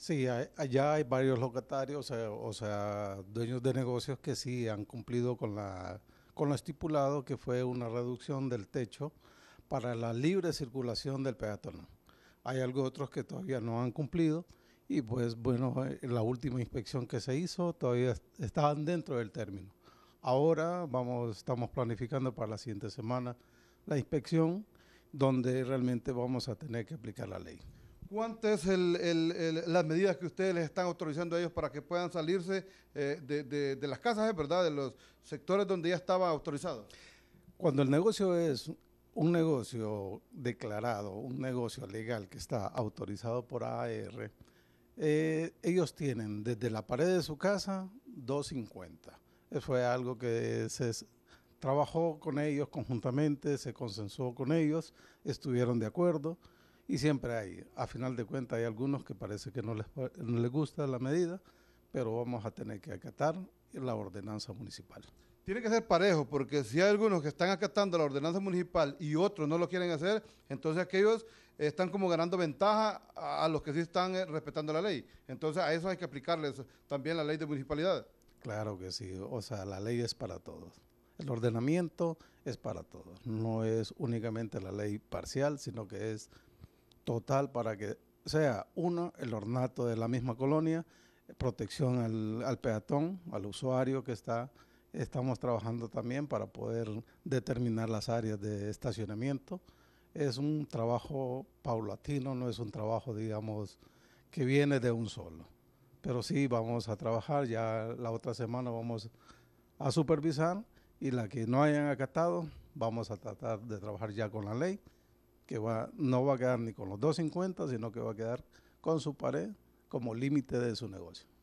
Sí, allá hay varios locatarios, o sea, dueños de negocios que sí han cumplido con, la, con lo estipulado, que fue una reducción del techo para la libre circulación del peatón. Hay algo otros que todavía no han cumplido y pues bueno, en la última inspección que se hizo todavía estaban dentro del término. Ahora vamos, estamos planificando para la siguiente semana la inspección donde realmente vamos a tener que aplicar la ley. ¿Cuántas son las medidas que ustedes les están autorizando a ellos para que puedan salirse eh, de, las casas, eh, verdad, de los sectores donde ya estaba autorizado? Cuando el negocio es un negocio declarado, un negocio legal que está autorizado por AR, eh, ellos tienen desde la pared de su casa 250. Eso fue algo que se trabajó con ellos conjuntamente, se consensuó con ellos, estuvieron de acuerdo. Y siempre hay, a final de cuentas, hay algunos que parece que no les, no les gusta la medida, pero vamos a tener que acatar la ordenanza municipal. Tiene que ser parejo, porque si hay algunos que están acatando la ordenanza municipal y otros no lo quieren hacer, entonces aquellos están como ganando ventaja a, los que sí están eh, respetando la ley. Entonces a eso hay que aplicarles también la ley de municipalidad. Claro que sí, o sea, la ley es para todos. El ordenamiento es para todos, no es únicamente la ley parcial, sino que es total para que sea, uno, el ornato de la misma colonia, protección al, al peatón, al usuario que está estamos trabajando también para poder determinar las áreas de estacionamiento. Es un trabajo paulatino, no es un trabajo, digamos, que viene de un solo. Pero sí vamos a trabajar, ya la otra semana vamos a supervisar y la que no hayan acatado, vamos a tratar de trabajar ya con la ley que va, no va a quedar ni con los 250, sino que va a quedar con su pared como límite de su negocio.